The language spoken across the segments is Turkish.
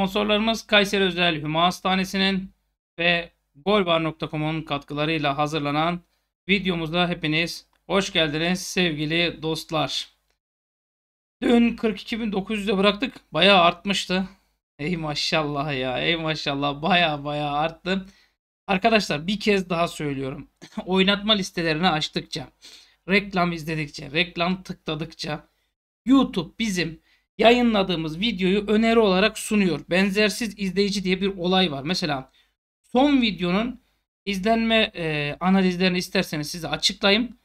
Sponsorlarımız Kayseri Özel Hüma Hastanesi'nin ve golbar.com'un katkılarıyla hazırlanan videomuzda hepiniz hoş geldiniz sevgili dostlar. Dün 42.900'de bıraktık. Bayağı artmıştı. Ey maşallah ya. Ey maşallah. Baya baya arttı. Arkadaşlar bir kez daha söylüyorum. Oynatma listelerini açtıkça, reklam izledikçe, reklam tıkladıkça YouTube bizim yayınladığımız videoyu öneri olarak sunuyor. Benzersiz izleyici diye bir olay var. Mesela son videonun izlenme e, analizlerini isterseniz size açıklayayım.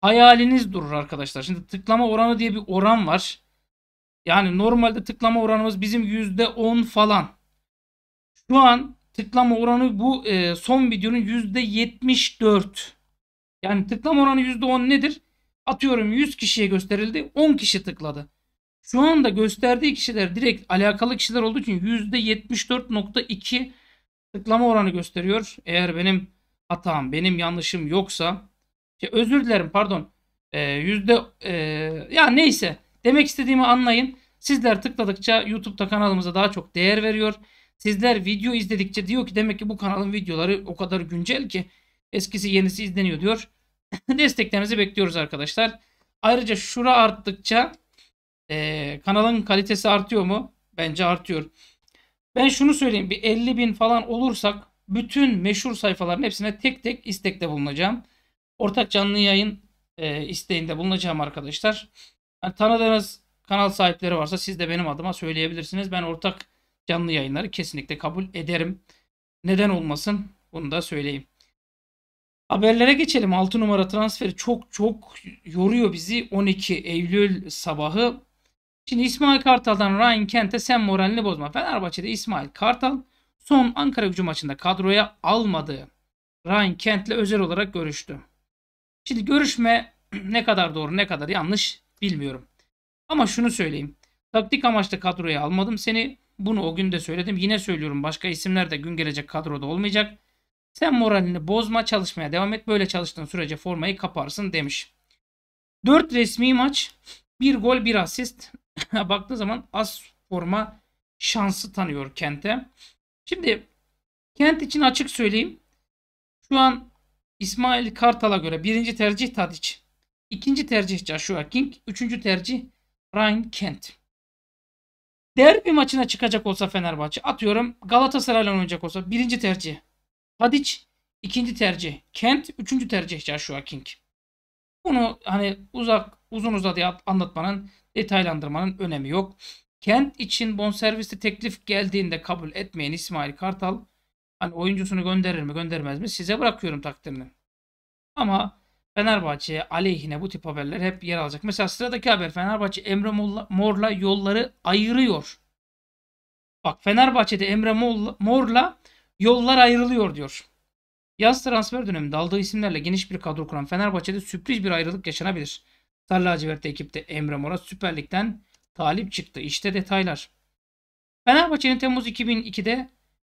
Hayaliniz durur arkadaşlar. Şimdi tıklama oranı diye bir oran var. Yani normalde tıklama oranımız bizim %10 falan. Şu an tıklama oranı bu e, son videonun %74. Yani tıklama oranı %10 nedir? Atıyorum 100 kişiye gösterildi 10 kişi tıkladı. Şu anda gösterdiği kişiler direkt alakalı kişiler olduğu için %74.2 tıklama oranı gösteriyor. Eğer benim hatam, benim yanlışım yoksa şey, özür dilerim pardon e, yüzde e, ya neyse demek istediğimi anlayın. Sizler tıkladıkça YouTube'da kanalımıza daha çok değer veriyor. Sizler video izledikçe diyor ki demek ki bu kanalın videoları o kadar güncel ki eskisi yenisi izleniyor diyor. Desteklerinizi bekliyoruz arkadaşlar. Ayrıca şura arttıkça ee, kanalın kalitesi artıyor mu? Bence artıyor. Ben şunu söyleyeyim bir 50 bin falan olursak bütün meşhur sayfaların hepsine tek tek istekte bulunacağım. Ortak canlı yayın e, isteğinde bulunacağım arkadaşlar. Yani tanıdığınız kanal sahipleri varsa siz de benim adıma söyleyebilirsiniz. Ben ortak canlı yayınları kesinlikle kabul ederim. Neden olmasın bunu da söyleyeyim. Haberlere geçelim. 6 numara transferi çok çok yoruyor bizi. 12 Eylül sabahı Şimdi İsmail Kartal'dan Ryan Kent'e sen moralini bozma. Fenerbahçe'de İsmail Kartal son Ankara gücü maçında kadroya almadığı Ryan Kent'le özel olarak görüştü. Şimdi görüşme ne kadar doğru ne kadar yanlış bilmiyorum. Ama şunu söyleyeyim. Taktik amaçlı kadroya almadım seni. Bunu o gün de söyledim. Yine söylüyorum başka isimler de gün gelecek kadroda olmayacak. Sen moralini bozma çalışmaya devam et. Böyle çalıştığın sürece formayı kaparsın demiş. 4 resmi maç 1 gol 1 asist baktığı zaman az forma şansı tanıyor Kent'e. Şimdi Kent için açık söyleyeyim. Şu an İsmail Kartal'a göre birinci tercih Tadic. ikinci tercih Joshua King. Üçüncü tercih Ryan Kent. Derbi maçına çıkacak olsa Fenerbahçe atıyorum Galatasaray'la oynayacak olsa birinci tercih Tadic. ikinci tercih Kent. Üçüncü tercih Joshua King. Bunu hani uzak uzun uzadıya anlatmanın, detaylandırmanın önemi yok. Kent için bonservisli teklif geldiğinde kabul etmeyen İsmail Kartal hani oyuncusunu gönderir mi göndermez mi size bırakıyorum takdirini. Ama Fenerbahçe aleyhine bu tip haberler hep yer alacak. Mesela sıradaki haber Fenerbahçe Emre Mor'la yolları ayırıyor. Bak Fenerbahçe'de Emre Mor'la yollar ayrılıyor diyor. Yaz transfer döneminde aldığı isimlerle geniş bir kadro kuran Fenerbahçe'de sürpriz bir ayrılık yaşanabilir. Sarı lacivertli ekipte Emre Mora Süper Lig'den talip çıktı. İşte detaylar. Fenerbahçe'nin Temmuz 2002'de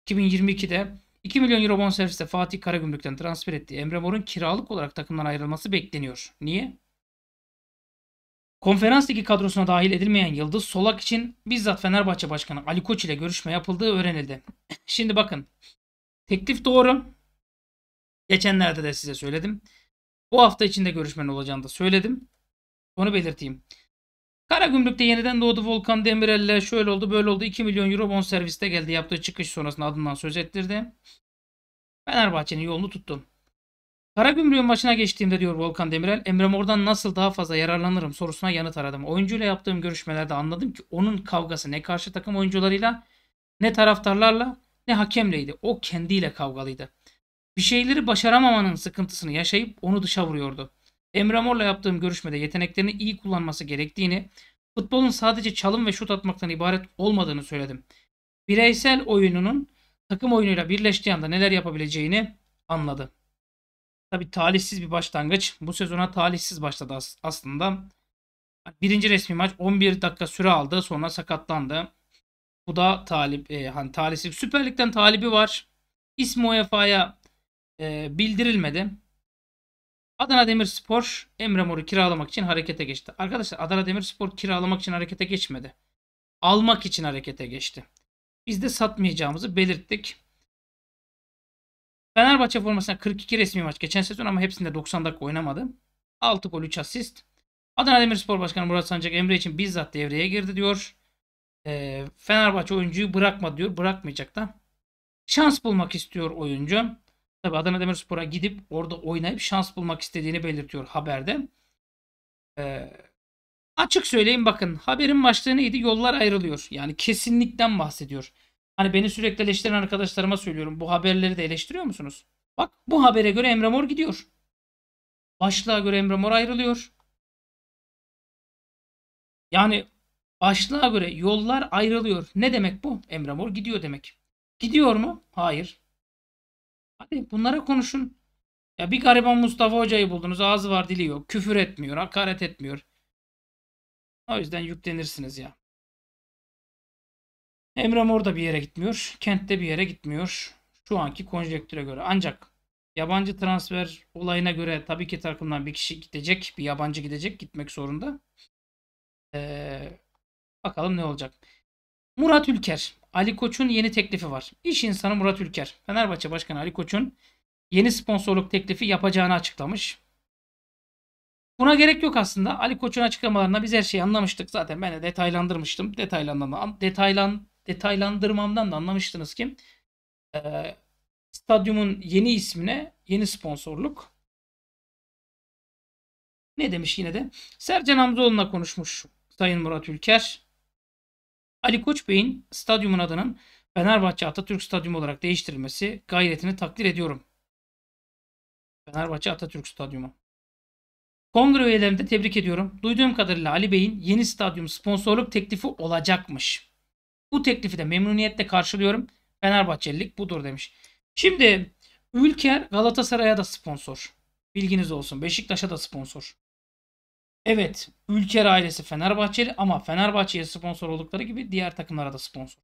2022'de 2 milyon euro bonservisle Fatih Karagümrük'ten transfer ettiği Emre Mor'un kiralık olarak takımdan ayrılması bekleniyor. Niye? Konferans ligi kadrosuna dahil edilmeyen Yıldız Solak için bizzat Fenerbahçe Başkanı Ali Koç ile görüşme yapıldığı öğrenildi. Şimdi bakın. Teklif doğru. Geçenlerde de size söyledim. Bu hafta içinde görüşmen olacağını da söyledim. Onu belirteyim. Karagümrük'te yeniden doğdu Volkan Demirel'le şöyle oldu böyle oldu 2 milyon euro bon serviste geldi. Yaptığı çıkış sonrasında adından söz ettirdi. Fenerbahçe'nin yolunu tuttu. Karagümrük'ün başına geçtiğimde diyor Volkan Demirel, Emre Mor'dan nasıl daha fazla yararlanırım sorusuna yanıt aradım. Oyuncuyla yaptığım görüşmelerde anladım ki onun kavgası ne karşı takım oyuncularıyla, ne taraftarlarla, ne hakemleydi. O kendiyle kavgalıydı. Bir şeyleri başaramamanın sıkıntısını yaşayıp onu dışa vuruyordu. Emre Mor'la yaptığım görüşmede yeteneklerini iyi kullanması gerektiğini, futbolun sadece çalım ve şut atmaktan ibaret olmadığını söyledim. Bireysel oyununun takım oyunuyla birleştiği anda neler yapabileceğini anladı. Tabi talihsiz bir başlangıç. Bu sezona talihsiz başladı aslında. Birinci resmi maç 11 dakika süre aldı. Sonra sakatlandı. Bu da talip e, hani talihsiz. Süper Lig'den talibi var. İsmi UEFA'ya e, bildirilmedi. Adana Demirspor Emre Mor'u kiralamak için harekete geçti. Arkadaşlar Adana Demirspor kiralamak için harekete geçmedi. Almak için harekete geçti. Biz de satmayacağımızı belirttik. Fenerbahçe formasına 42 resmi maç geçen sezon ama hepsinde 90 dakika oynamadı. 6 gol 3 asist. Adana Demirspor Başkanı Murat Sancak Emre için bizzat devreye girdi diyor. E, Fenerbahçe oyuncuyu bırakma diyor. Bırakmayacak da. Şans bulmak istiyor oyuncu. Tabi Adana Demirspor'a gidip orada oynayıp şans bulmak istediğini belirtiyor haberde. Ee, açık söyleyeyim bakın haberin başlığı neydi? Yollar ayrılıyor. Yani kesinlikten bahsediyor. Hani beni sürekli eleştiren arkadaşlarıma söylüyorum. Bu haberleri de eleştiriyor musunuz? Bak bu habere göre Emre Mor gidiyor. Başlığa göre Emre Mor ayrılıyor. Yani başlığa göre yollar ayrılıyor. Ne demek bu? Emre Mor gidiyor demek. Gidiyor mu? Hayır. Hadi bunlara konuşun. Ya bir gariban Mustafa Hoca'yı buldunuz. Ağzı var dili yok. Küfür etmiyor. Hakaret etmiyor. O yüzden yüklenirsiniz ya. Emre Mor da bir yere gitmiyor. Kent'te bir yere gitmiyor. Şu anki konjektüre göre. Ancak yabancı transfer olayına göre tabii ki takımdan bir kişi gidecek. Bir yabancı gidecek. Gitmek zorunda. Ee, bakalım ne olacak. Murat Ülker. Ali Koç'un yeni teklifi var. İş insanı Murat Ülker, Fenerbahçe Başkanı Ali Koç'un yeni sponsorluk teklifi yapacağını açıklamış. Buna gerek yok aslında. Ali Koç'un açıklamalarına biz her şeyi anlamıştık. Zaten ben de detaylandırmıştım. Detaylandan, detaylandırmamdan da anlamıştınız ki e, stadyumun yeni ismine yeni sponsorluk. Ne demiş yine de? Sercan Hamzoğlu'na konuşmuş Sayın Murat Ülker. Ali Koç Bey'in stadyumun adının Fenerbahçe Atatürk Stadyumu olarak değiştirilmesi gayretini takdir ediyorum. Fenerbahçe Atatürk Stadyumu. Kongre üyelerini de tebrik ediyorum. Duyduğum kadarıyla Ali Bey'in yeni stadyum sponsorluk teklifi olacakmış. Bu teklifi de memnuniyetle karşılıyorum. Fenerbahçelilik budur demiş. Şimdi Ülker Galatasaray'a da sponsor. Bilginiz olsun. Beşiktaş'a da sponsor. Evet Ülker ailesi Fenerbahçeli ama Fenerbahçe'ye sponsor oldukları gibi diğer takımlara da sponsor.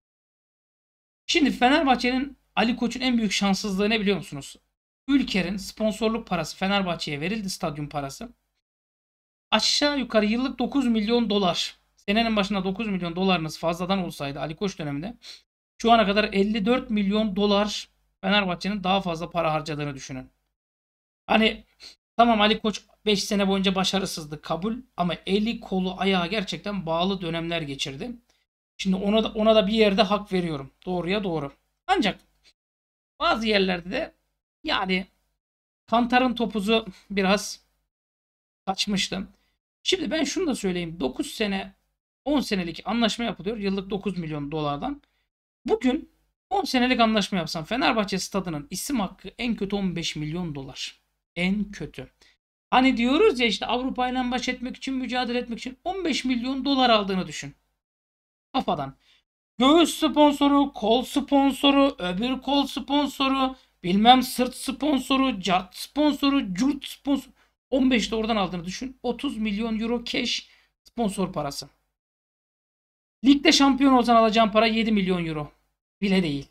Şimdi Fenerbahçe'nin Ali Koç'un en büyük şanssızlığı ne biliyor musunuz? Ülker'in sponsorluk parası Fenerbahçe'ye verildi stadyum parası. Aşağı yukarı yıllık 9 milyon dolar. Senenin başında 9 milyon dolarınız fazladan olsaydı Ali Koç döneminde şu ana kadar 54 milyon dolar Fenerbahçe'nin daha fazla para harcadığını düşünün. Hani Tamam Ali Koç 5 sene boyunca başarısızdı kabul ama eli kolu ayağı gerçekten bağlı dönemler geçirdi. Şimdi ona da, ona da bir yerde hak veriyorum. Doğruya doğru. Ancak bazı yerlerde de yani Kantar'ın topuzu biraz kaçmıştı. Şimdi ben şunu da söyleyeyim. 9 sene 10 senelik anlaşma yapılıyor. Yıllık 9 milyon dolardan. Bugün 10 senelik anlaşma yapsam Fenerbahçe stadının isim hakkı en kötü 15 milyon dolar en kötü. Hani diyoruz ya işte Avrupa ile baş etmek için mücadele etmek için 15 milyon dolar aldığını düşün. Kafadan. Göğüs sponsoru, kol sponsoru, öbür kol sponsoru, bilmem sırt sponsoru, cart sponsoru, curt sponsoru. 15 de oradan aldığını düşün. 30 milyon euro cash sponsor parası. Ligde şampiyon olsan alacağın para 7 milyon euro. Bile değil.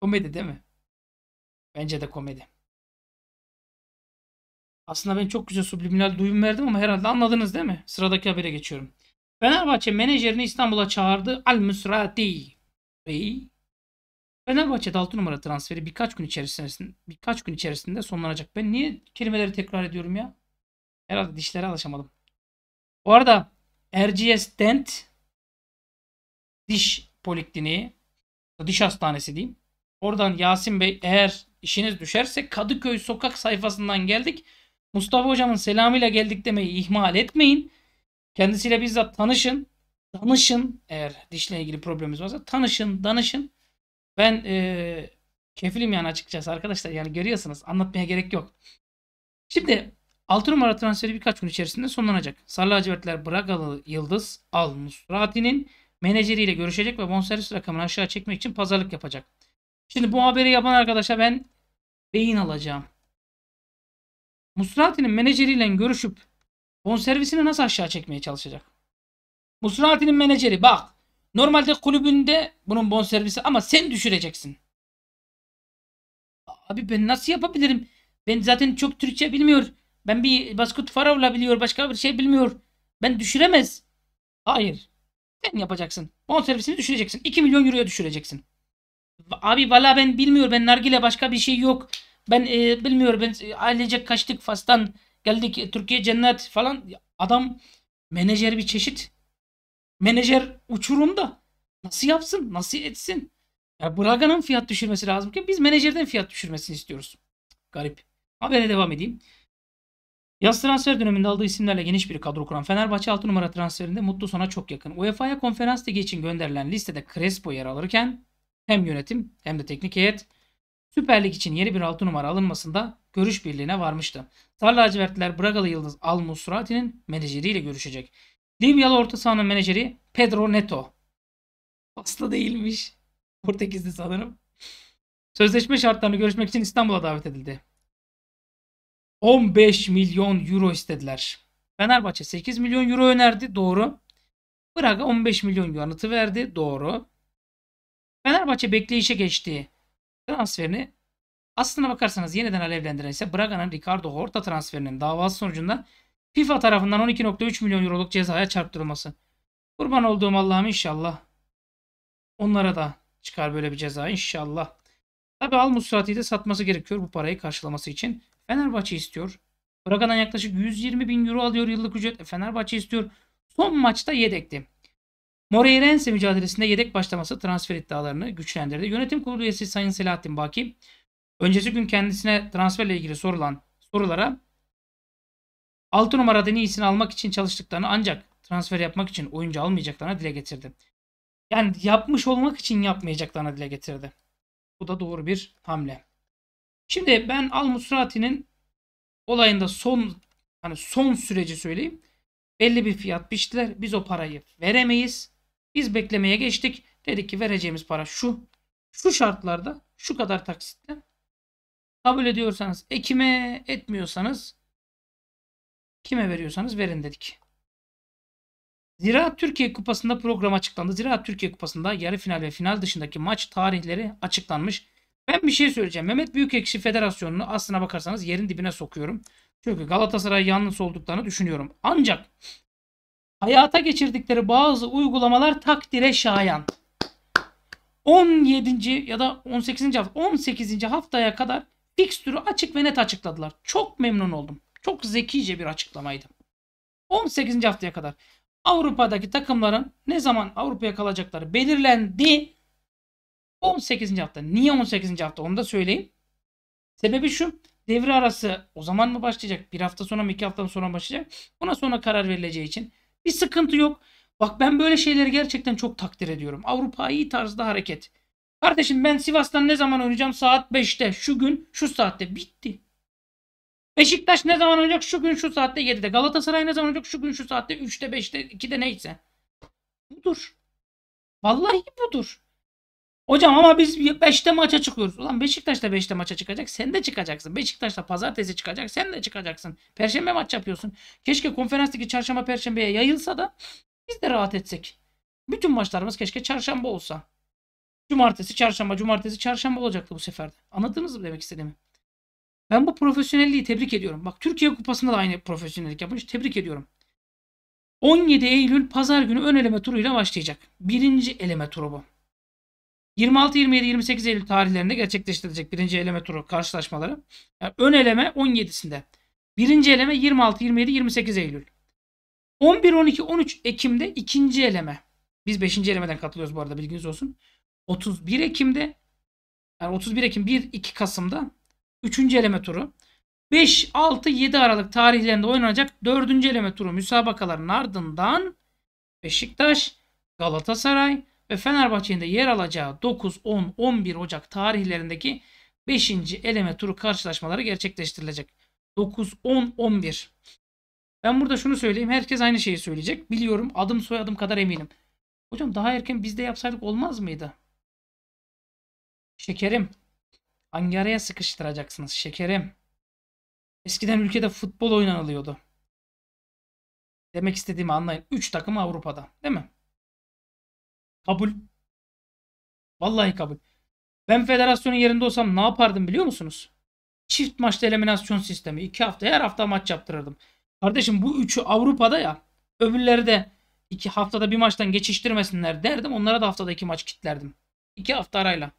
Komedi değil mi? Bence de komedi. Aslında ben çok güzel subliminal duyum verdim ama herhalde anladınız değil mi? Sıradaki habere geçiyorum. Fenerbahçe menajerini İstanbul'a çağırdı. Al Musrati. Bey. Fenerbahçe'de 6 numara transferi birkaç gün içerisinde birkaç gün içerisinde sonlanacak. Ben niye kelimeleri tekrar ediyorum ya? Herhalde dişlere alışamadım. Bu arada RGS Dent diş polikliniği diş hastanesi diyeyim. Oradan Yasin Bey eğer işiniz düşerse Kadıköy sokak sayfasından geldik. Mustafa hocamın selamıyla geldik demeyi ihmal etmeyin. Kendisiyle bizzat tanışın. Danışın eğer dişle ilgili problemimiz varsa tanışın, danışın. Ben e, kefilim yani açıkçası arkadaşlar yani görüyorsunuz anlatmaya gerek yok. Şimdi 6 numara transferi birkaç gün içerisinde sonlanacak. Sarı lacivertler Bragalı Yıldız Al Musrati'nin menajeriyle görüşecek ve bonservis rakamını aşağı çekmek için pazarlık yapacak. Şimdi bu haberi yapan arkadaşa ben beyin alacağım. Musrati'nin menajeriyle görüşüp bonservisini nasıl aşağı çekmeye çalışacak? Musrati'nin menajeri bak normalde kulübünde bunun bonservisi ama sen düşüreceksin. Abi ben nasıl yapabilirim? Ben zaten çok Türkçe bilmiyor. Ben bir Baskut Faravla biliyor. Başka bir şey bilmiyor. Ben düşüremez. Hayır. Sen yapacaksın. Bonservisini düşüreceksin. 2 milyon euroya düşüreceksin. Abi valla ben bilmiyorum. Ben nargile başka bir şey yok. Ben e, bilmiyorum. Ben e, ailecek kaçtık Fas'tan. Geldik e, Türkiye cennet falan. Adam menajer bir çeşit. Menajer uçurumda. Nasıl yapsın? Nasıl etsin? Ya Braga'nın fiyat düşürmesi lazım ki biz menajerden fiyat düşürmesini istiyoruz. Garip. Habere devam edeyim. Yaz transfer döneminde aldığı isimlerle geniş bir kadro kuran Fenerbahçe 6 numara transferinde mutlu sona çok yakın. UEFA'ya konferans ligi için gönderilen listede Crespo yer alırken hem yönetim hem de teknik heyet Süper Lig için yeni bir 6 numara alınmasında görüş birliğine varmıştı. Sarı lacivertliler Bragalı yıldız Al Musrati'nin menajeriyle görüşecek. Libyalı orta sahanın menajeri Pedro Neto. Hasta değilmiş. Portekizli sanırım. Sözleşme şartlarını görüşmek için İstanbul'a davet edildi. 15 milyon euro istediler. Fenerbahçe 8 milyon euro önerdi. Doğru. Braga 15 milyon yanıtı verdi. Doğru. Fenerbahçe bekleyişe geçti. Transferini aslına bakarsanız yeniden alevlendiren ise Braga'nın Ricardo Horta transferinin davası sonucunda FIFA tarafından 12.3 milyon euroluk cezaya çarptırılması. Kurban olduğum Allah'ım inşallah. Onlara da çıkar böyle bir ceza inşallah. Tabi Al Musrati'yi de satması gerekiyor bu parayı karşılaması için. Fenerbahçe istiyor. Braga'dan yaklaşık 120 bin euro alıyor yıllık ücret. E, Fenerbahçe istiyor. Son maçta yedekti. Moreirense mücadelesinde yedek başlaması transfer iddialarını güçlendirdi. Yönetim kurulu üyesi Sayın Selahattin Baki, öncesi gün kendisine transferle ilgili sorulan sorulara 6 numarada en almak için çalıştıklarını ancak transfer yapmak için oyuncu almayacaklarına dile getirdi. Yani yapmış olmak için yapmayacaklarına dile getirdi. Bu da doğru bir hamle. Şimdi ben Al Musrati'nin olayında son hani son süreci söyleyeyim. Belli bir fiyat biçtiler. Biz o parayı veremeyiz. Biz beklemeye geçtik. Dedik ki vereceğimiz para şu. Şu şartlarda şu kadar taksitle kabul ediyorsanız ekime etmiyorsanız kime veriyorsanız verin dedik. Ziraat Türkiye Kupası'nda program açıklandı. Ziraat Türkiye Kupası'nda yarı final ve final dışındaki maç tarihleri açıklanmış. Ben bir şey söyleyeceğim. Mehmet Büyükekşi Federasyonu'nu aslına bakarsanız yerin dibine sokuyorum. Çünkü Galatasaray yalnız olduklarını düşünüyorum. Ancak hayata geçirdikleri bazı uygulamalar takdire şayan. 17. ya da 18. hafta 18. haftaya kadar fikstürü açık ve net açıkladılar. Çok memnun oldum. Çok zekice bir açıklamaydı. 18. haftaya kadar Avrupa'daki takımların ne zaman Avrupa'ya kalacakları belirlendi. 18. hafta. Niye 18. hafta onu da söyleyeyim. Sebebi şu. Devre arası o zaman mı başlayacak? Bir hafta sonra mı iki hafta sonra mı başlayacak? Ona sonra karar verileceği için bir sıkıntı yok. Bak ben böyle şeyleri gerçekten çok takdir ediyorum. Avrupa iyi tarzda hareket. Kardeşim ben Sivas'tan ne zaman oynayacağım? Saat 5'te. Şu gün şu saatte. Bitti. Beşiktaş ne zaman oynayacak? Şu gün şu saatte 7'de. Galatasaray ne zaman oynayacak? Şu gün şu saatte 3'te 5'te 2'de neyse. Budur. Vallahi budur. Hocam ama biz 5'te maça çıkıyoruz. Ulan Beşiktaş da 5'te maça çıkacak. Sen de çıkacaksın. Beşiktaş da pazartesi çıkacak. Sen de çıkacaksın. Perşembe maç yapıyorsun. Keşke konferanstaki çarşamba perşembeye yayılsa da biz de rahat etsek. Bütün maçlarımız keşke çarşamba olsa. Cumartesi, çarşamba, cumartesi, çarşamba olacaktı bu sefer Anladınız mı demek istediğimi? Ben bu profesyonelliği tebrik ediyorum. Bak Türkiye Kupası'nda da aynı profesyonellik yapmış. Tebrik ediyorum. 17 Eylül pazar günü ön eleme turuyla başlayacak. Birinci eleme turu bu. 26, 27, 28 Eylül tarihlerinde gerçekleştirilecek birinci eleme turu karşılaşmaları. Yani ön eleme 17'sinde. Birinci eleme 26, 27, 28 Eylül. 11, 12, 13 Ekim'de ikinci eleme. Biz 5. elemeden katılıyoruz bu arada bilginiz olsun. 31 Ekim'de yani 31 Ekim 1-2 Kasım'da 3. eleme turu. 5, 6, 7 Aralık tarihlerinde oynanacak 4. eleme turu müsabakaların ardından Beşiktaş, Galatasaray, ve Fenerbahçe'nin de yer alacağı 9, 10, 11 Ocak tarihlerindeki 5. eleme turu karşılaşmaları gerçekleştirilecek. 9, 10, 11. Ben burada şunu söyleyeyim. Herkes aynı şeyi söyleyecek. Biliyorum adım soyadım kadar eminim. Hocam daha erken biz de yapsaydık olmaz mıydı? Şekerim. Hangi araya sıkıştıracaksınız şekerim? Eskiden ülkede futbol oynanılıyordu. Demek istediğimi anlayın. 3 takım Avrupa'da değil mi? Kabul. Vallahi kabul. Ben federasyonun yerinde olsam ne yapardım biliyor musunuz? Çift maçlı eliminasyon sistemi. iki hafta her hafta maç yaptırırdım. Kardeşim bu üçü Avrupa'da ya. Öbürleri de iki haftada bir maçtan geçiştirmesinler derdim. Onlara da haftada iki maç kitlerdim. iki hafta arayla.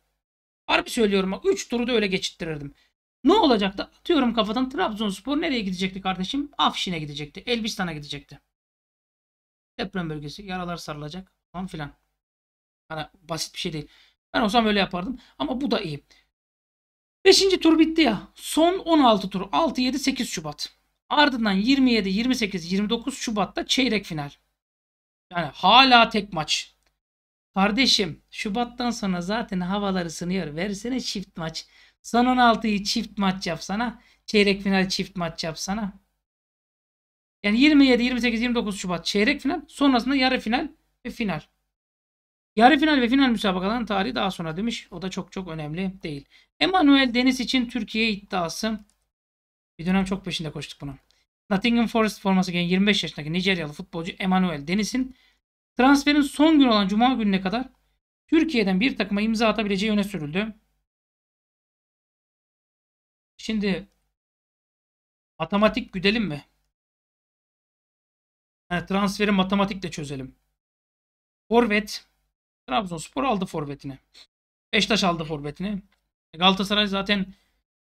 Harbi söylüyorum Üç turu da öyle geçittirirdim. Ne olacaktı? Atıyorum kafadan Trabzonspor nereye gidecekti kardeşim? Afşin'e gidecekti. Elbistan'a gidecekti. Deprem bölgesi. Yaralar sarılacak. Falan filan. Hani basit bir şey değil. Ben o zaman öyle yapardım. Ama bu da iyi. 5. tur bitti ya. Son 16 tur. 6, 7, 8 Şubat. Ardından 27, 28, 29 Şubat'ta çeyrek final. Yani hala tek maç. Kardeşim Şubat'tan sonra zaten havaları sınıyor. Versene çift maç. Son 16'yı çift maç yapsana. Çeyrek final çift maç yapsana. Yani 27, 28, 29 Şubat çeyrek final. Sonrasında yarı final ve final. Yarı final ve final müsabakaların tarihi daha sonra demiş. O da çok çok önemli değil. Emanuel Deniz için Türkiye iddiası. Bir dönem çok peşinde koştuk buna. Nottingham Forest forması giyen 25 yaşındaki Nijeryalı futbolcu Emanuel Deniz'in transferin son günü olan Cuma gününe kadar Türkiye'den bir takıma imza atabileceği öne sürüldü. Şimdi matematik güdelim mi? Yani transferi matematikle çözelim. Forvet Trabzonspor aldı forvetini. Beşiktaş aldı forvetini. E, Galatasaray zaten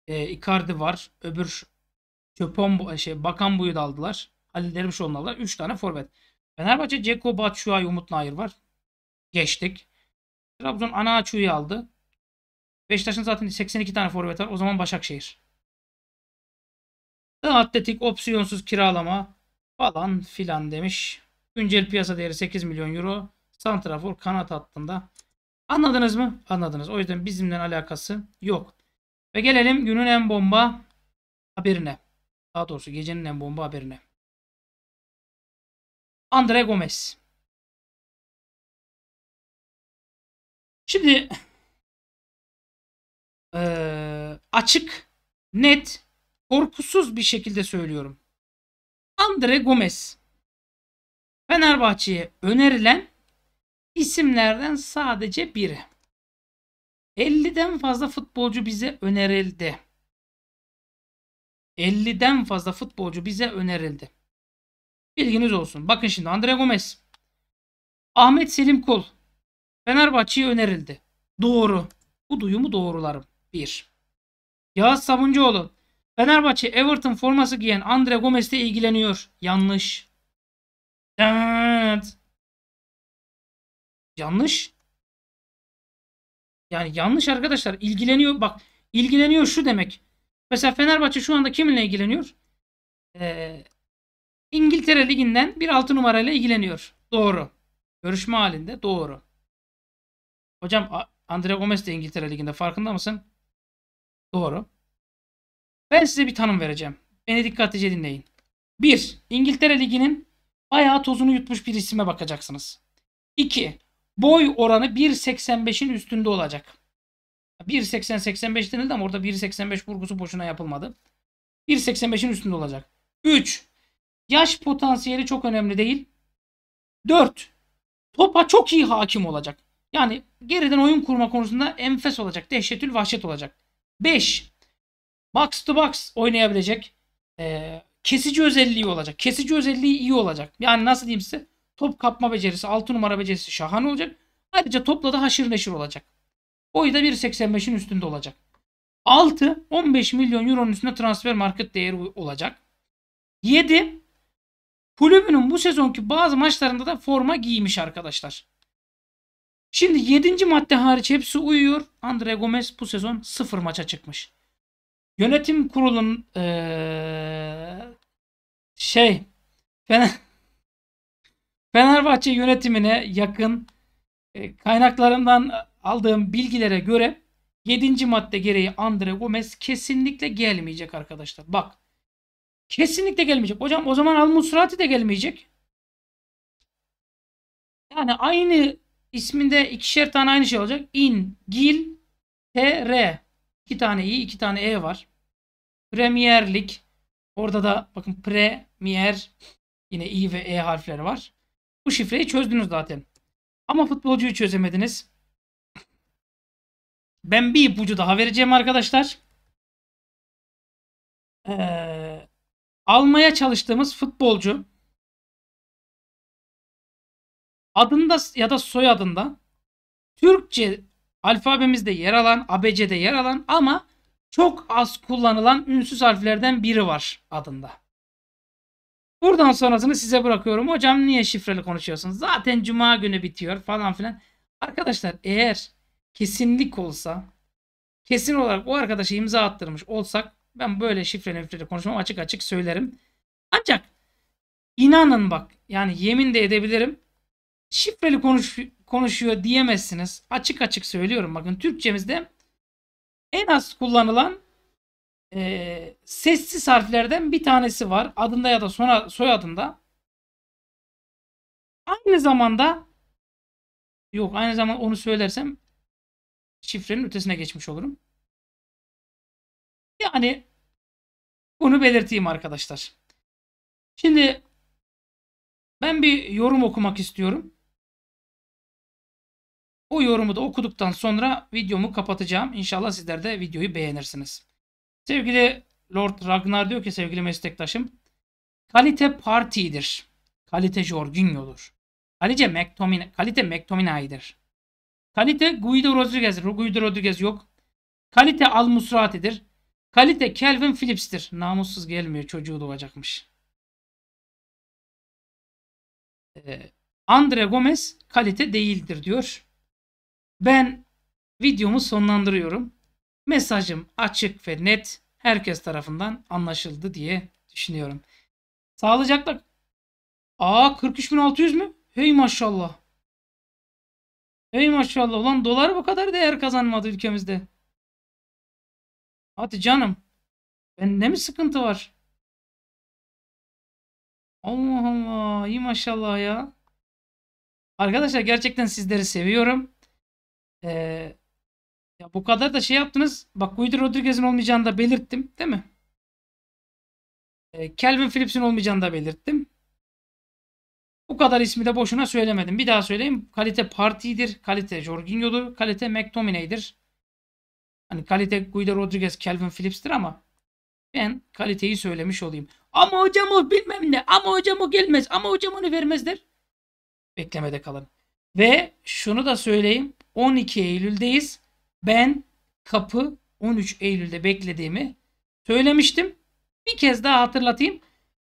e, Icardi var. Öbür Köpom e, şey Bakan buyu da aldılar. Halil Dervişoğlu'nu aldılar. üç tane forvet. Fenerbahçe Ceko, Batshuayi, Umut Nayır var. Geçtik. Trabzon Anaçu'yu aldı. Beşiktaş'ın zaten 82 tane forvet var. O zaman Başakşehir. Daha atletik opsiyonsuz kiralama falan filan demiş. Güncel piyasa değeri 8 milyon euro. Santrafor kanat hattında. Anladınız mı? Anladınız. O yüzden bizimle alakası yok. Ve gelelim günün en bomba haberine. Daha doğrusu gecenin en bomba haberine. Andre Gomez. Şimdi e, açık, net, korkusuz bir şekilde söylüyorum. Andre Gomez Fenerbahçe'ye önerilen İsimlerden sadece biri. 50'den fazla futbolcu bize önerildi. 50'den fazla futbolcu bize önerildi. Bilginiz olsun. Bakın şimdi Andre Gomez. Ahmet Selim Kul, Fenerbahçe'ye önerildi. Doğru. Bu duyumu doğrularım. 1. Yağız Sabuncuoğlu. Fenerbahçe Everton forması giyen Andre Gomez'le ilgileniyor. Yanlış. Yanlış. Yani yanlış arkadaşlar. İlgileniyor. Bak ilgileniyor şu demek. Mesela Fenerbahçe şu anda kiminle ilgileniyor? Ee, İngiltere Ligi'nden bir 6 numarayla ilgileniyor. Doğru. Görüşme halinde doğru. Hocam Andre Gomez de İngiltere Ligi'nde farkında mısın? Doğru. Ben size bir tanım vereceğim. Beni dikkatlice dinleyin. 1. İngiltere Ligi'nin bayağı tozunu yutmuş bir isime bakacaksınız. 2 boy oranı 1.85'in üstünde olacak. 1.80-85 denildi ama orada 1.85 vurgusu boşuna yapılmadı. 1.85'in üstünde olacak. 3. Yaş potansiyeli çok önemli değil. 4. Topa çok iyi hakim olacak. Yani geriden oyun kurma konusunda enfes olacak. Dehşetül vahşet olacak. 5. Box to box oynayabilecek. Ee, kesici özelliği olacak. Kesici özelliği iyi olacak. Yani nasıl diyeyim size? Top kapma becerisi 6 numara becerisi şahane olacak. Ayrıca topla da haşır neşir olacak. Boyu da 1.85'in üstünde olacak. 6 15 milyon euronun üstünde transfer market değeri olacak. 7 kulübünün bu sezonki bazı maçlarında da forma giymiş arkadaşlar. Şimdi 7. madde hariç hepsi uyuyor. Andre Gomez bu sezon 0 maça çıkmış. Yönetim kurulun ee, şey Fener, Fenerbahçe yönetimine yakın e, kaynaklarımdan aldığım bilgilere göre 7. madde gereği Andre Gomez kesinlikle gelmeyecek arkadaşlar. Bak. Kesinlikle gelmeyecek. Hocam o zaman Al Musrati de gelmeyecek. Yani aynı isminde ikişer tane aynı şey olacak. In, Gil, TR. İki tane i, iki tane e var. Premierlik Orada da bakın Premier yine i ve e harfleri var. Bu şifreyi çözdünüz zaten. Ama futbolcuyu çözemediniz. Ben bir ipucu daha vereceğim arkadaşlar. Ee, almaya çalıştığımız futbolcu adında ya da soyadında Türkçe alfabemizde yer alan, ABC'de yer alan ama çok az kullanılan ünsüz harflerden biri var adında. Buradan sonrasını size bırakıyorum. Hocam niye şifreli konuşuyorsun? Zaten cuma günü bitiyor falan filan. Arkadaşlar eğer kesinlik olsa kesin olarak o arkadaşa imza attırmış olsak ben böyle şifreli şifreli konuşmam açık açık söylerim. Ancak inanın bak yani yemin de edebilirim. Şifreli konuş, konuşuyor diyemezsiniz. Açık açık söylüyorum bakın Türkçemizde en az kullanılan e, sessiz harflerden bir tanesi var. Adında ya da sona, soyadında. Aynı zamanda yok aynı zamanda onu söylersem şifrenin ötesine geçmiş olurum. Yani bunu belirteyim arkadaşlar. Şimdi ben bir yorum okumak istiyorum. O yorumu da okuduktan sonra videomu kapatacağım. İnşallah sizler de videoyu beğenirsiniz. Sevgili Lord Ragnar diyor ki sevgili meslektaşım. Kalite partidir. Kalite Jorginho'dur. Kalite, McTomin kalite McTominay'dır. Kalite Guido Rodriguez. Guido Rodriguez yok. Kalite Al Musrati'dir. Kalite Kelvin Phillips'tir. Namussuz gelmiyor. Çocuğu doğacakmış. Ee, Andre Gomez kalite değildir diyor. Ben videomu sonlandırıyorum. Mesajım açık ve net herkes tarafından anlaşıldı diye düşünüyorum. Sağlıcakla. Aa 43.600 mü? Hey maşallah. Hey maşallah. Ulan dolar bu kadar değer kazanmadı ülkemizde. Hadi canım. Bende mi sıkıntı var? Allah Allah. iyi maşallah ya. Arkadaşlar gerçekten sizleri seviyorum. Ee, ya bu kadar da şey yaptınız. Bak Guido Rodriguez'in olmayacağını da belirttim. Değil mi? Kelvin ee, Phillips'in olmayacağını da belirttim. Bu kadar ismi de boşuna söylemedim. Bir daha söyleyeyim. Kalite Parti'dir. Kalite Jorginho'dur. Kalite McTominay'dir. Hani kalite Guido Rodriguez, Kelvin Phillips'tir ama ben kaliteyi söylemiş olayım. Ama hocam o bilmem ne. Ama hocam o gelmez. Ama hocam onu vermezler. Beklemede kalın. Ve şunu da söyleyeyim. 12 Eylül'deyiz ben kapı 13 Eylül'de beklediğimi söylemiştim. Bir kez daha hatırlatayım.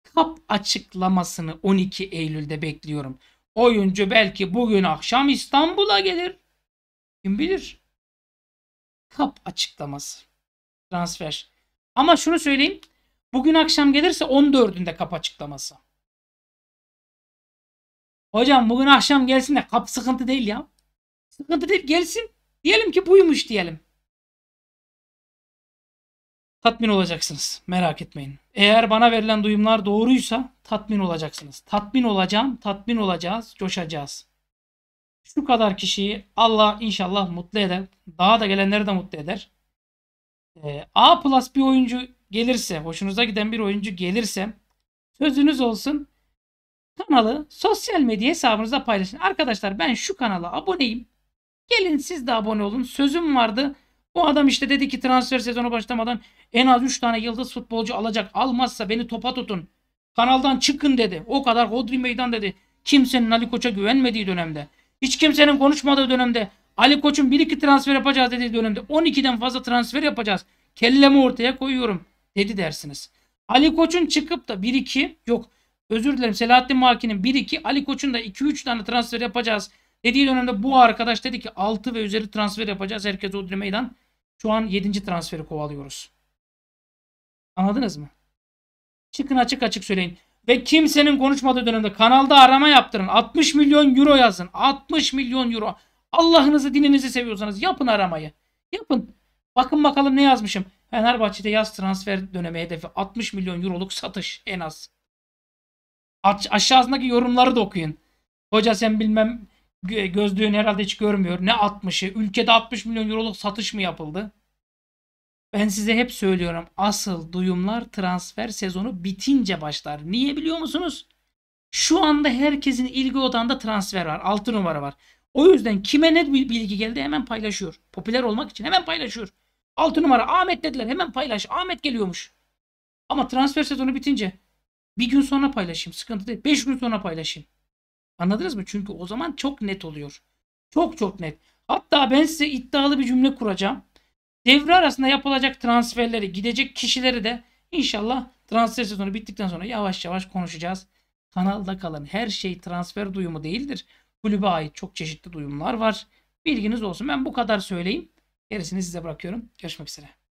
Kap açıklamasını 12 Eylül'de bekliyorum. Oyuncu belki bugün akşam İstanbul'a gelir. Kim bilir? Kap açıklaması. Transfer. Ama şunu söyleyeyim. Bugün akşam gelirse 14'ünde kap açıklaması. Hocam bugün akşam gelsin de kap sıkıntı değil ya. Sıkıntı değil gelsin. Diyelim ki buymuş diyelim. Tatmin olacaksınız. Merak etmeyin. Eğer bana verilen duyumlar doğruysa tatmin olacaksınız. Tatmin olacağım, tatmin olacağız, coşacağız. Şu kadar kişiyi Allah inşallah mutlu eder. Daha da gelenleri de mutlu eder. Ee, A plus bir oyuncu gelirse, hoşunuza giden bir oyuncu gelirse sözünüz olsun kanalı sosyal medya hesabınıza paylaşın. Arkadaşlar ben şu kanala aboneyim. Gelin siz de abone olun. Sözüm vardı. Bu adam işte dedi ki transfer sezonu başlamadan en az 3 tane yıldız futbolcu alacak. Almazsa beni topa tutun. Kanaldan çıkın dedi. O kadar hodri meydan dedi. Kimsenin Ali Koç'a güvenmediği dönemde. Hiç kimsenin konuşmadığı dönemde. Ali Koç'un 1-2 transfer yapacağız dediği dönemde 12'den fazla transfer yapacağız. Kellemi ortaya koyuyorum dedi dersiniz. Ali Koç'un çıkıp da 1-2 yok özür dilerim Selahattin Maki'nin 1-2 Ali Koç'un da 2-3 tane transfer yapacağız Dediği dönemde bu arkadaş dedi ki 6 ve üzeri transfer yapacağız. Herkes Odri Meydan. Şu an 7. transferi kovalıyoruz. Anladınız mı? Çıkın açık açık söyleyin. Ve kimsenin konuşmadığı dönemde kanalda arama yaptırın. 60 milyon euro yazın. 60 milyon euro. Allah'ınızı dininizi seviyorsanız yapın aramayı. Yapın. Bakın bakalım ne yazmışım. Fenerbahçe'de yaz transfer dönemi hedefi 60 milyon euroluk satış en az. Aşağısındaki yorumları da okuyun. Hoca sen bilmem gözlüğün herhalde hiç görmüyor. Ne 60'ı? Ülkede 60 milyon euroluk satış mı yapıldı? Ben size hep söylüyorum. Asıl duyumlar transfer sezonu bitince başlar. Niye biliyor musunuz? Şu anda herkesin ilgi odağında transfer var. 6 numara var. O yüzden kime ne bilgi geldi hemen paylaşıyor. Popüler olmak için hemen paylaşıyor. 6 numara Ahmet dediler hemen paylaş. Ahmet geliyormuş. Ama transfer sezonu bitince bir gün sonra paylaşayım. Sıkıntı değil. 5 gün sonra paylaşayım. Anladınız mı? Çünkü o zaman çok net oluyor. Çok çok net. Hatta ben size iddialı bir cümle kuracağım. Devre arasında yapılacak transferleri, gidecek kişileri de inşallah transfer sezonu bittikten sonra yavaş yavaş konuşacağız. Kanalda kalın. Her şey transfer duyumu değildir. Kulübe ait çok çeşitli duyumlar var. Bilginiz olsun. Ben bu kadar söyleyeyim. Gerisini size bırakıyorum. Görüşmek üzere.